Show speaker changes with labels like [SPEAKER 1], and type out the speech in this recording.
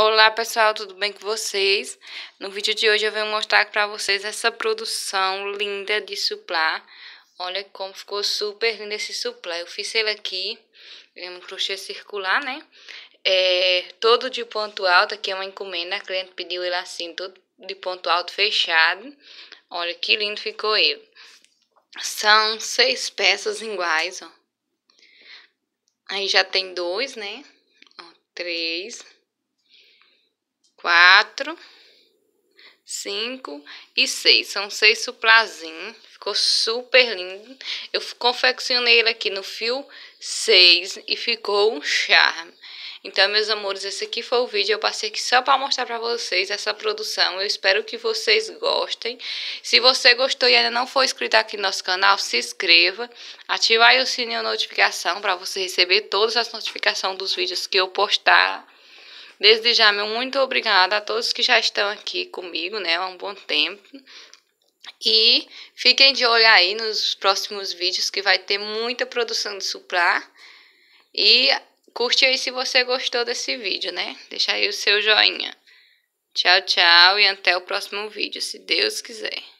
[SPEAKER 1] Olá pessoal, tudo bem com vocês? No vídeo de hoje eu venho mostrar para vocês essa produção linda de suplá. Olha como ficou super lindo esse suplá. Eu fiz ele aqui, é um crochê circular, né? É, todo de ponto alto, aqui é uma encomenda, a cliente pediu ele assim, todo de ponto alto fechado. Olha que lindo ficou ele. São seis peças iguais, ó. Aí já tem dois, né? Ó, três quatro, cinco e seis. São seis suplazin. Ficou super lindo. Eu confeccionei ele aqui no fio seis e ficou um charme. Então, meus amores, esse aqui foi o vídeo. Eu passei aqui só para mostrar para vocês essa produção. Eu espero que vocês gostem. Se você gostou e ainda não for inscrito aqui no nosso canal, se inscreva. Ative aí o sininho de notificação para você receber todas as notificações dos vídeos que eu postar. Desde já, meu muito obrigada a todos que já estão aqui comigo, né, há um bom tempo. E fiquem de olho aí nos próximos vídeos que vai ter muita produção de suplá. E curte aí se você gostou desse vídeo, né? Deixa aí o seu joinha. Tchau, tchau e até o próximo vídeo, se Deus quiser.